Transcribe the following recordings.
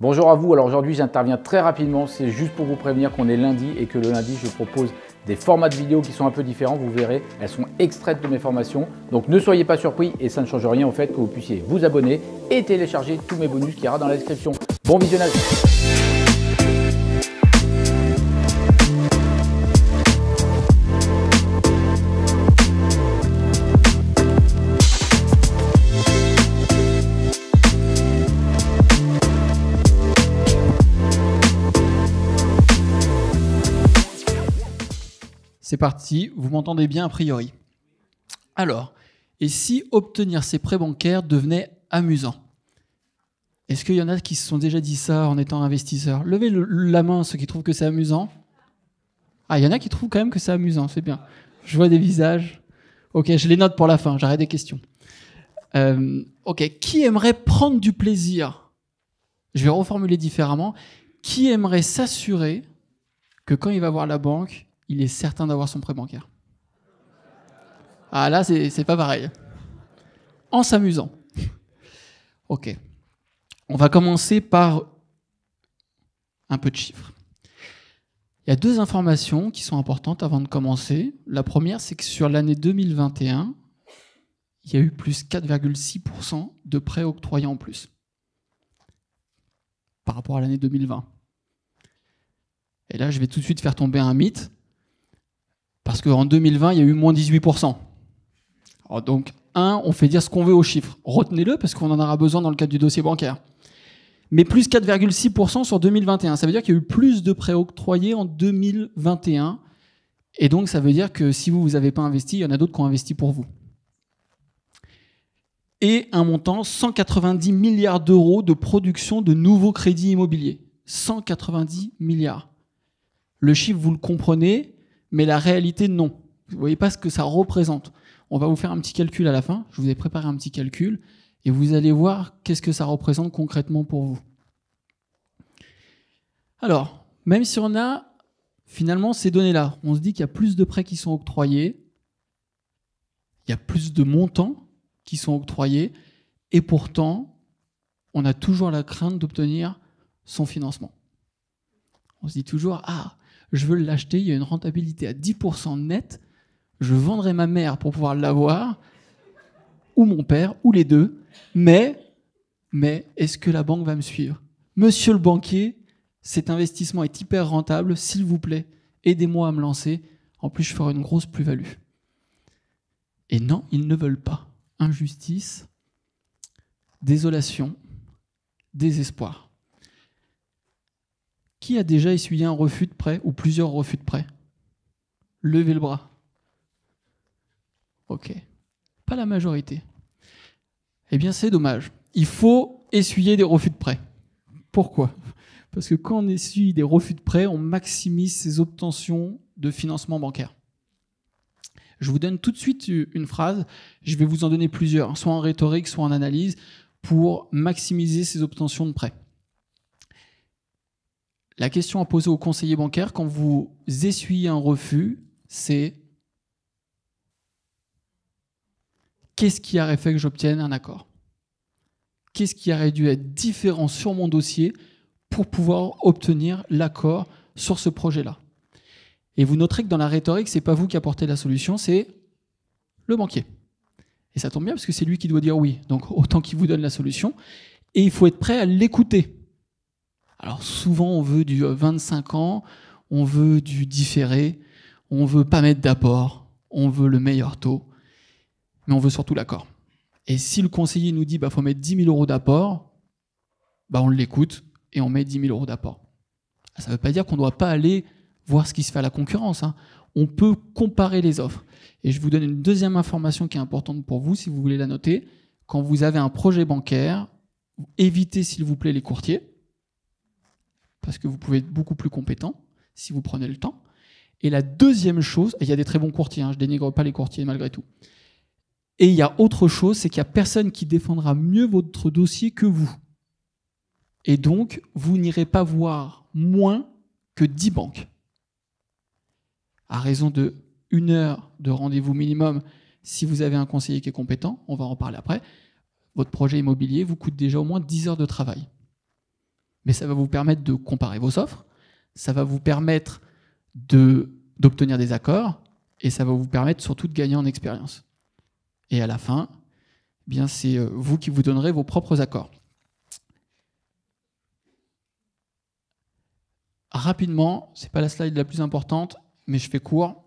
Bonjour à vous, alors aujourd'hui j'interviens très rapidement, c'est juste pour vous prévenir qu'on est lundi et que le lundi je propose des formats de vidéos qui sont un peu différents, vous verrez, elles sont extraites de mes formations, donc ne soyez pas surpris et ça ne change rien au fait que vous puissiez vous abonner et télécharger tous mes bonus qui y aura dans la description. Bon visionnage C'est parti, vous m'entendez bien a priori. Alors, et si obtenir ces prêts bancaires devenait amusant Est-ce qu'il y en a qui se sont déjà dit ça en étant investisseur Levez la main ceux qui trouvent que c'est amusant. Ah, il y en a qui trouvent quand même que c'est amusant, c'est bien. Je vois des visages. Ok, je les note pour la fin, j'arrête des questions. Euh, ok, qui aimerait prendre du plaisir Je vais reformuler différemment. Qui aimerait s'assurer que quand il va voir la banque, il est certain d'avoir son prêt bancaire. Ah là, c'est pas pareil. En s'amusant. Ok. On va commencer par un peu de chiffres. Il y a deux informations qui sont importantes avant de commencer. La première, c'est que sur l'année 2021, il y a eu plus 4,6% de prêts octroyés en plus par rapport à l'année 2020. Et là, je vais tout de suite faire tomber un mythe. Parce qu'en 2020, il y a eu moins 18%. Ah, donc, un, on fait dire ce qu'on veut aux chiffres. Retenez-le parce qu'on en aura besoin dans le cadre du dossier bancaire. Mais plus 4,6% sur 2021. Ça veut dire qu'il y a eu plus de prêts octroyés en 2021. Et donc, ça veut dire que si vous, vous n'avez pas investi, il y en a d'autres qui ont investi pour vous. Et un montant 190 milliards d'euros de production de nouveaux crédits immobiliers. 190 milliards. Le chiffre, vous le comprenez, mais la réalité, non. Vous voyez pas ce que ça représente. On va vous faire un petit calcul à la fin. Je vous ai préparé un petit calcul et vous allez voir qu'est-ce que ça représente concrètement pour vous. Alors, même si on a finalement ces données-là, on se dit qu'il y a plus de prêts qui sont octroyés, il y a plus de montants qui sont octroyés, et pourtant, on a toujours la crainte d'obtenir son financement. On se dit toujours, ah, je veux l'acheter, il y a une rentabilité à 10% net, je vendrai ma mère pour pouvoir l'avoir, ou mon père, ou les deux, mais, mais est-ce que la banque va me suivre Monsieur le banquier, cet investissement est hyper rentable, s'il vous plaît, aidez-moi à me lancer, en plus je ferai une grosse plus-value. Et non, ils ne veulent pas. Injustice, désolation, désespoir. Qui a déjà essuyé un refus de prêt ou plusieurs refus de prêt Levez le bras. Ok. Pas la majorité. Eh bien, c'est dommage. Il faut essuyer des refus de prêt. Pourquoi Parce que quand on essuie des refus de prêt, on maximise ses obtentions de financement bancaire. Je vous donne tout de suite une phrase, je vais vous en donner plusieurs, soit en rhétorique, soit en analyse, pour maximiser ses obtentions de prêt. La question à poser au conseiller bancaire quand vous essuyez un refus, c'est qu'est-ce qui aurait fait que j'obtienne un accord Qu'est-ce qui aurait dû être différent sur mon dossier pour pouvoir obtenir l'accord sur ce projet-là Et vous noterez que dans la rhétorique, c'est pas vous qui apportez la solution, c'est le banquier. Et ça tombe bien parce que c'est lui qui doit dire oui. Donc autant qu'il vous donne la solution. Et il faut être prêt à l'écouter. Alors souvent, on veut du 25 euh, ans, on veut du différé, on veut pas mettre d'apport, on veut le meilleur taux, mais on veut surtout l'accord. Et si le conseiller nous dit, bah faut mettre 10 000 euros d'apport, bah on l'écoute et on met 10 000 euros d'apport. Ah, ça ne veut pas dire qu'on ne doit pas aller voir ce qui se fait à la concurrence. Hein. On peut comparer les offres. Et je vous donne une deuxième information qui est importante pour vous, si vous voulez la noter. Quand vous avez un projet bancaire, évitez s'il vous plaît les courtiers parce que vous pouvez être beaucoup plus compétent si vous prenez le temps. Et la deuxième chose, il y a des très bons courtiers, hein, je dénigre pas les courtiers malgré tout. Et il y a autre chose, c'est qu'il n'y a personne qui défendra mieux votre dossier que vous. Et donc, vous n'irez pas voir moins que 10 banques. À raison de une heure de rendez-vous minimum, si vous avez un conseiller qui est compétent, on va en parler après, votre projet immobilier vous coûte déjà au moins 10 heures de travail mais ça va vous permettre de comparer vos offres, ça va vous permettre d'obtenir des accords, et ça va vous permettre surtout de gagner en expérience. Et à la fin, eh bien c'est euh, vous qui vous donnerez vos propres accords. Rapidement, c'est pas la slide la plus importante, mais je fais court.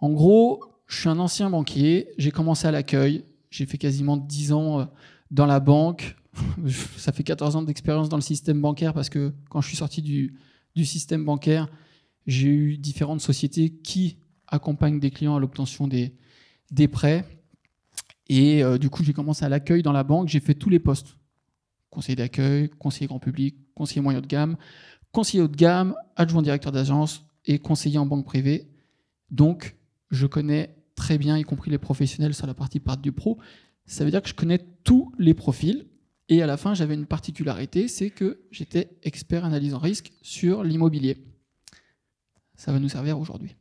En gros, je suis un ancien banquier, j'ai commencé à l'accueil, j'ai fait quasiment 10 ans euh, dans la banque, ça fait 14 ans d'expérience dans le système bancaire parce que quand je suis sorti du, système bancaire, j'ai eu différentes sociétés qui accompagnent des clients à l'obtention des, des prêts. Et euh, du coup, j'ai commencé à l'accueil dans la banque. J'ai fait tous les postes conseiller d'accueil, conseiller grand public, conseiller moyen de gamme, conseiller haut de gamme, adjoint directeur d'agence et conseiller en banque privée. Donc, je connais très bien, y compris les professionnels sur la partie part du pro. Ça veut dire que je connais tous les profils et à la fin, j'avais une particularité, c'est que j'étais expert analyse en risque sur l'immobilier. Ça va nous servir aujourd'hui.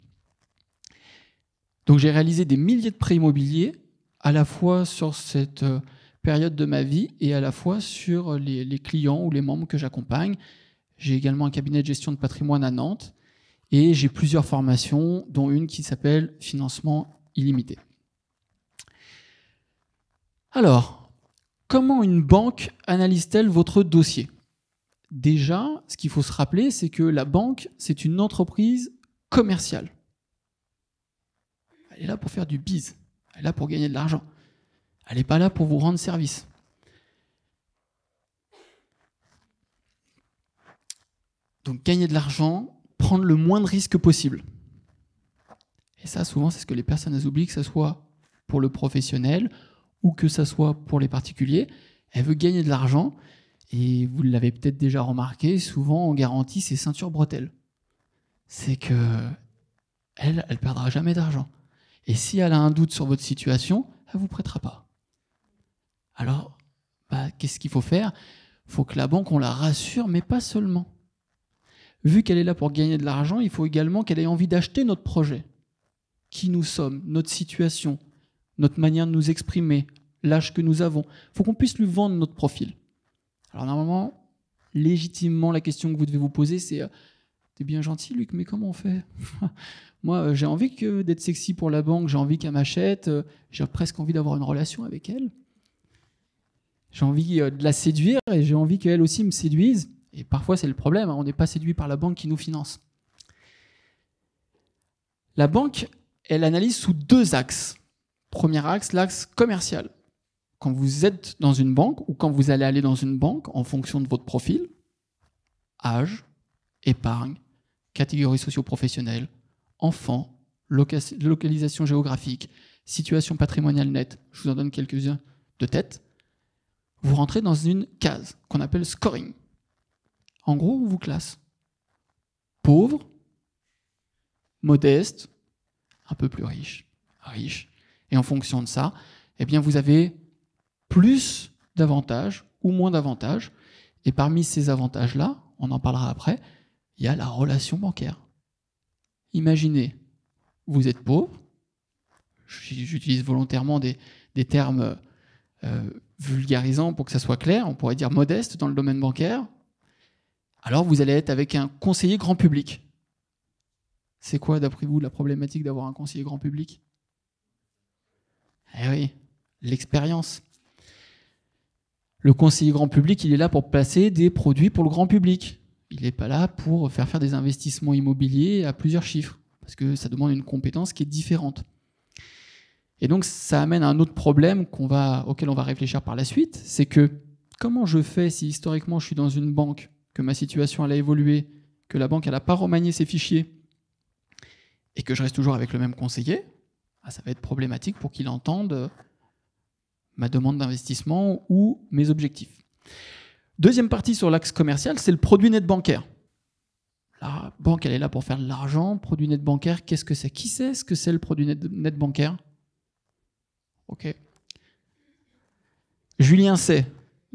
Donc j'ai réalisé des milliers de prêts immobiliers, à la fois sur cette euh, période de ma vie et à la fois sur euh, les, clients ou les membres que j'accompagne. J'ai également un cabinet de gestion de patrimoine à Nantes et j'ai plusieurs formations, dont une qui s'appelle Financement illimité. Alors, comment une banque analyse-t-elle votre dossier Déjà, ce qu'il faut se rappeler, c'est que la banque, c'est une entreprise commerciale. Elle est là pour faire du bise, elle est là pour gagner de l'argent. Elle n'est pas là pour vous rendre service. Donc gagner de l'argent, prendre le moins de risques possible. Et ça, souvent, c'est ce que les personnes oublient, que ce soit pour le professionnel, ou que ça soit pour les particuliers, elle veut gagner de l'argent. Et vous l'avez peut-être déjà remarqué, souvent on garantit ses ceintures bretelles. C'est que elle, elle perdra jamais d'argent. Et si elle a un doute sur votre situation, elle vous prêtera pas. Alors, bah, qu'est-ce qu'il faut faire Faut que la banque on la rassure, mais pas seulement. Vu qu'elle est là pour gagner de l'argent, il faut également qu'elle ait envie d'acheter notre projet, qui nous sommes, notre situation, notre manière de nous exprimer, l'âge que nous avons. Il faut qu'on puisse lui vendre notre profil. Alors normalement, légitimement, la question que vous devez vous poser, c'est euh, T'es bien gentil, Luc, mais comment on fait Moi, euh, j'ai envie d'être sexy pour la banque, j'ai envie qu'elle m'achète, euh, j'ai presque envie d'avoir une relation avec elle. J'ai envie de la séduire et j'ai envie qu'elle aussi me séduise. Et parfois, c'est le problème, hein, on n'est pas séduit par la banque qui nous finance. La banque, elle analyse sous deux axes Premier axe, l'axe commercial. Quand vous êtes dans une banque ou quand vous allez aller dans une banque, en fonction de votre profil, âge, épargne, catégorie socio-professionnelle, enfant, localisation géographique, situation patrimoniale nette, je vous en donne quelques-uns de tête, vous rentrez dans une case qu'on appelle scoring. En gros, on vous classe pauvre, modeste, un peu plus riche, riche, et en fonction de ça, eh bien, vous avez plus d'avantages ou moins d'avantages. Et parmi ces avantages-là, on en parlera après, il y a la relation bancaire. Imaginez, vous êtes pauvre, j'utilise volontairement des, termes euh, vulgarisants pour que ça soit clair, on pourrait dire modeste dans le domaine bancaire, alors vous allez être avec un conseiller grand public. C'est quoi, d'après vous, la problématique d'avoir un conseiller grand public eh oui, l'expérience. Le conseiller grand public, il est là pour placer des produits pour le grand public. Il n'est pas là pour faire faire des investissements immobiliers à plusieurs chiffres, parce que ça demande une compétence qui est différente. Et donc ça amène à un autre problème va, auquel on va réfléchir par la suite, c'est que comment je fais si historiquement je suis dans une banque, que ma situation elle a évolué, que la banque n'a pas remanié ses fichiers, et que je reste toujours avec le même conseiller, ah, ça va être problématique pour qu'il entende ma demande d'investissement ou mes objectifs. Deuxième partie sur l'axe commercial, c'est le produit net bancaire. La banque, elle est là pour faire de l'argent. Produit net bancaire, qu'est-ce que c'est Qui sait ce que c'est le produit net, bancaire Ok. Julien sait.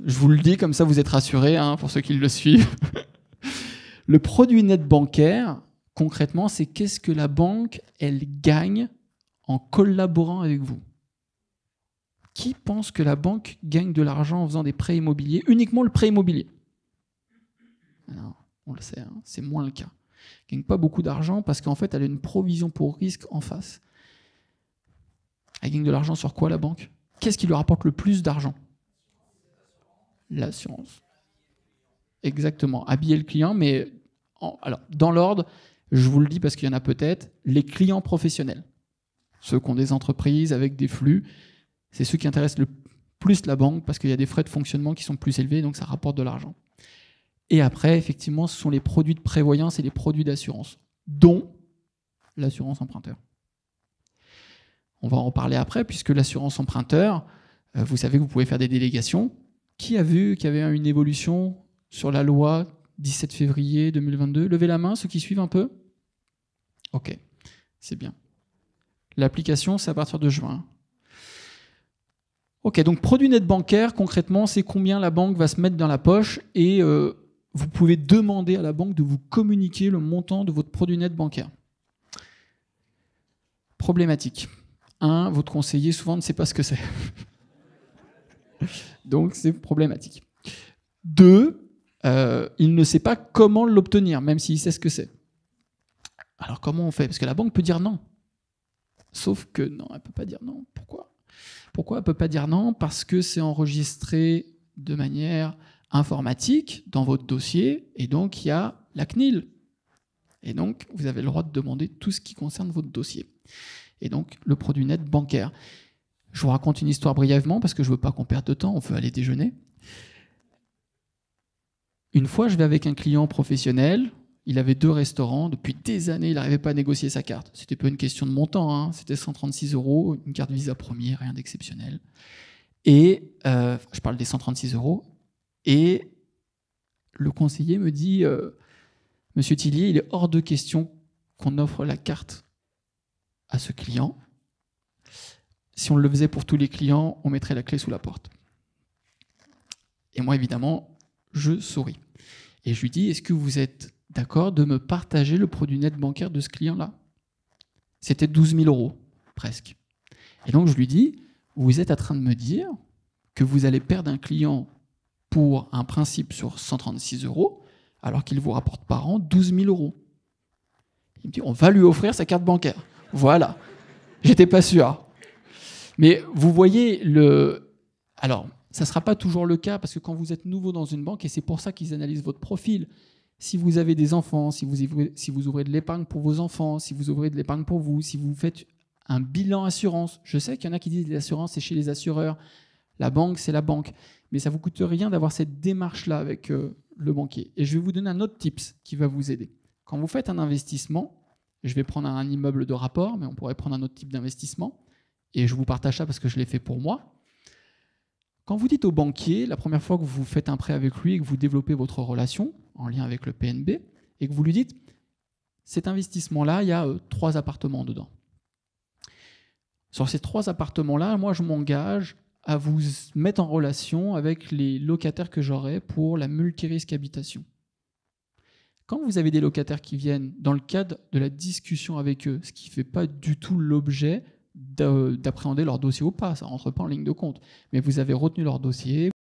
Je vous le dis, comme ça vous êtes rassurés, hein, pour ceux qui le suivent. le produit net bancaire, concrètement, c'est qu'est-ce que la banque, elle gagne en collaborant avec vous. Qui pense que la banque gagne de l'argent en faisant des prêts immobiliers Uniquement le prêt immobilier. on le sait, hein, c'est moins le cas. Elle gagne pas beaucoup d'argent parce qu'en fait, elle a une provision pour risque en face. Elle gagne de l'argent sur quoi la banque Qu'est-ce qui lui rapporte le plus d'argent L'assurance. Exactement. Habiller le client, mais alors, dans l'ordre, je vous le dis parce qu'il y en a peut-être, les clients professionnels ceux qui ont des entreprises avec des flux. C'est ceux qui intéressent le plus la banque parce qu'il y a des frais de fonctionnement qui sont plus élevés, donc ça rapporte de l'argent. Et après, effectivement, ce sont les produits de prévoyance et les produits d'assurance, dont l'assurance emprunteur. On va en parler après, puisque l'assurance emprunteur, euh, vous savez que vous pouvez faire des délégations. Qui a vu qu'il y avait une évolution sur la loi 17 février 2022 Levez la main, ceux qui suivent un peu. Ok, c'est bien. L'application, c'est à partir de juin. Ok, donc produit net bancaire, concrètement, c'est combien la banque va se mettre dans la poche et euh, vous pouvez demander à la banque de vous communiquer le montant de votre produit net bancaire. Problématique. Un, Votre conseiller souvent ne sait pas ce que c'est. donc c'est problématique. Deux, euh, il ne sait pas comment l'obtenir, même s'il sait ce que c'est. Alors comment on fait Parce que la banque peut dire non. Sauf que non, elle ne peut pas dire non. Pourquoi Pourquoi elle peut pas dire non Parce que c'est enregistré de manière informatique dans votre dossier et donc il y a la CNIL. Et donc vous avez le droit de demander tout ce qui concerne votre dossier. Et donc le produit net bancaire. Je vous raconte une histoire brièvement parce que je ne veux pas qu'on perde de temps, on veut aller déjeuner. Une fois, je vais avec un client professionnel, il avait deux restaurants. Depuis des années, il n'arrivait pas à négocier sa carte. C'était pas une question de montant. Hein. C'était 136 euros, une carte Visa premier, rien d'exceptionnel. Et euh, je parle des 136 euros. Et le conseiller me dit euh, Monsieur Tillier, il est hors de question qu'on offre la carte à ce client. Si on le faisait pour tous les clients, on mettrait la clé sous la porte. Et moi, évidemment, je souris. Et je lui dis, est-ce que vous êtes d'accord, de me partager le produit net bancaire de ce client-là. C'était 12 000 euros, presque. Et donc je lui dis, vous êtes en train de me dire que vous allez perdre un client pour un principe sur 136 euros, alors qu'il vous rapporte par an 12 000 euros. Il me dit, on va lui offrir sa carte bancaire. Voilà. J'étais pas sûr. Mais vous voyez le. Alors, ça ne sera pas toujours le cas parce que quand vous êtes nouveau dans une banque, et c'est pour ça qu'ils analysent votre profil, si vous avez des enfants, si vous, si vous ouvrez de l'épargne pour vos enfants, si vous ouvrez de l'épargne pour vous, si vous faites un bilan assurance. Je sais qu'il y en a qui disent l'assurance, c'est chez les assureurs. La banque, c'est la banque. Mais ça ne vous coûte rien d'avoir cette démarche-là avec euh, le banquier. Et je vais vous donner un autre tips qui va vous aider. Quand vous faites un investissement, je vais prendre un immeuble de rapport, mais on pourrait prendre un autre type d'investissement. Et je vous partage ça parce que je l'ai fait pour moi. Quand vous dites au banquier, la première fois que vous faites un prêt avec lui et que vous développez votre relation, en lien avec le PNB, et que vous lui dites, cet investissement-là, il y a euh, trois appartements dedans. Sur ces trois appartements-là, moi, je m'engage à vous mettre en relation avec les locataires que j'aurai pour la multirisque habitation. Quand vous avez des locataires qui viennent dans le cadre de la discussion avec eux, ce qui ne fait pas du tout l'objet euh, d'appréhender leur dossier ou pas, ça ne rentre pas en ligne de compte, mais vous avez retenu leur dossier,